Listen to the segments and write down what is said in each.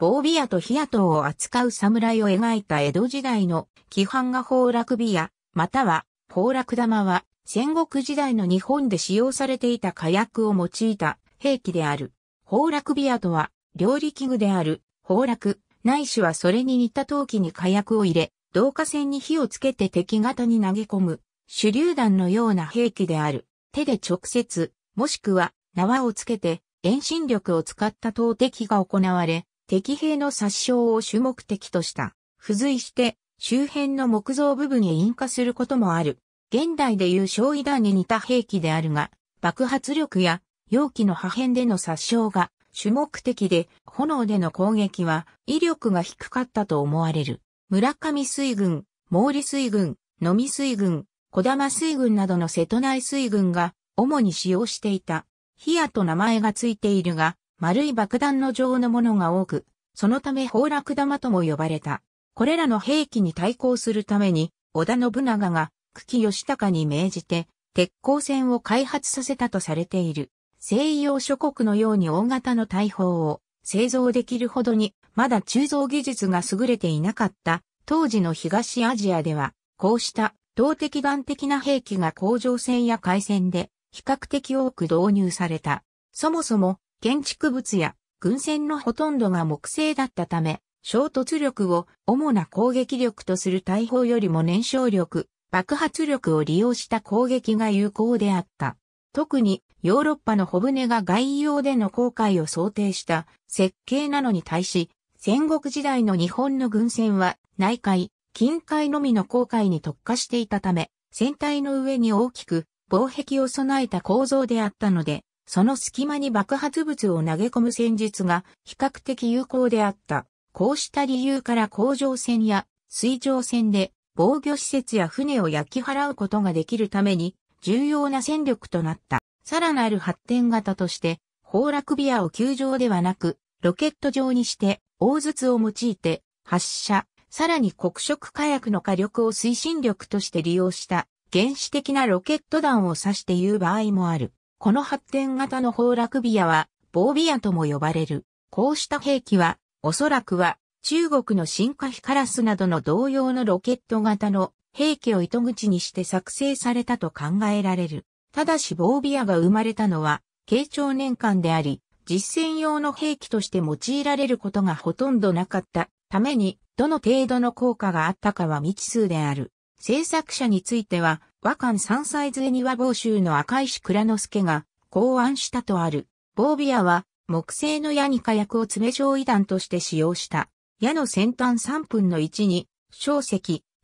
棒ビアと火矢を扱う侍を描いた江戸時代の規範が崩落ビア、または崩落玉は戦国時代の日本で使用されていた火薬を用いた兵器である。崩落ビアとは料理器具である崩落、ないしはそれに似た陶器に火薬を入れ、導火線に火をつけて敵型に投げ込む手榴弾のような兵器である。手で直接、もしくは縄をつけて遠心力を使った投擲が行われ、敵兵の殺傷を主目的とした。付随して、周辺の木造部分へ引火することもある。現代でいう焼夷弾に似た兵器であるが、爆発力や容器の破片での殺傷が主目的で、炎での攻撃は威力が低かったと思われる。村上水軍、毛利水軍、野見水軍、小玉水軍などの瀬戸内水軍が主に使用していた。ヒアと名前がついているが、丸い爆弾の状のものが多く、そのため崩落玉とも呼ばれた。これらの兵器に対抗するために、織田信長が、久喜義高に命じて、鉄鋼船を開発させたとされている。西洋諸国のように大型の大砲を製造できるほどに、まだ鋳造技術が優れていなかった、当時の東アジアでは、こうした動的弾的な兵器が甲状船や海戦で比較的多く導入された。そもそも建築物や軍船のほとんどが木製だったため、衝突力を主な攻撃力とする大砲よりも燃焼力、爆発力を利用した攻撃が有効であった。特にヨーロッパの小船が外洋での航海を想定した設計なのに対し、戦国時代の日本の軍船は内海、近海のみの航海に特化していたため、船体の上に大きく防壁を備えた構造であったので、その隙間に爆発物を投げ込む戦術が比較的有効であった。こうした理由から甲状腺や水上戦で防御施設や船を焼き払うことができるために重要な戦力となった。さらなる発展型として、崩落ビアを球場ではなく、ロケット状にして、大筒を用いて、発射、さらに黒色火薬の火力を推進力として利用した、原始的なロケット弾を指して言う場合もある。この発展型の崩落ビアは、防ビアとも呼ばれる。こうした兵器は、おそらくは、中国の進化ヒカラスなどの同様のロケット型の兵器を糸口にして作成されたと考えられる。ただし防ビアが生まれたのは、慶長年間であり、実戦用の兵器として用いられることがほとんどなかったために、どの程度の効果があったかは未知数である。製作者については、和漢三歳杖には某州の赤石倉之助が考案したとある。防備屋は木製の矢に火薬を爪状異弾として使用した。矢の先端3分の1に、小石、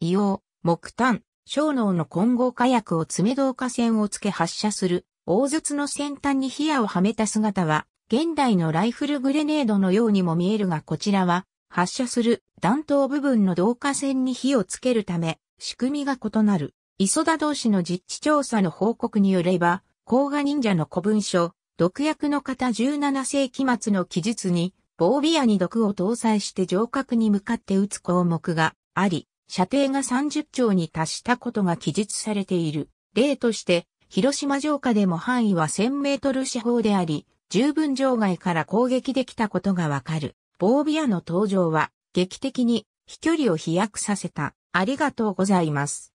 硫黄、木炭、小脳の混合火薬を爪導火線をつけ発射する。大筒の先端に火矢をはめた姿は、現代のライフルグレネードのようにも見えるがこちらは、発射する弾頭部分の導火線に火をつけるため、仕組みが異なる。磯田同士の実地調査の報告によれば、甲賀忍者の古文書、毒薬の方17世紀末の記述に、防備屋に毒を搭載して城郭に向かって撃つ項目があり、射程が30丁に達したことが記述されている。例として、広島城下でも範囲は1000メートル四方であり、十分場外から攻撃できたことがわかる。防備屋の登場は劇的に飛距離を飛躍させた。ありがとうございます。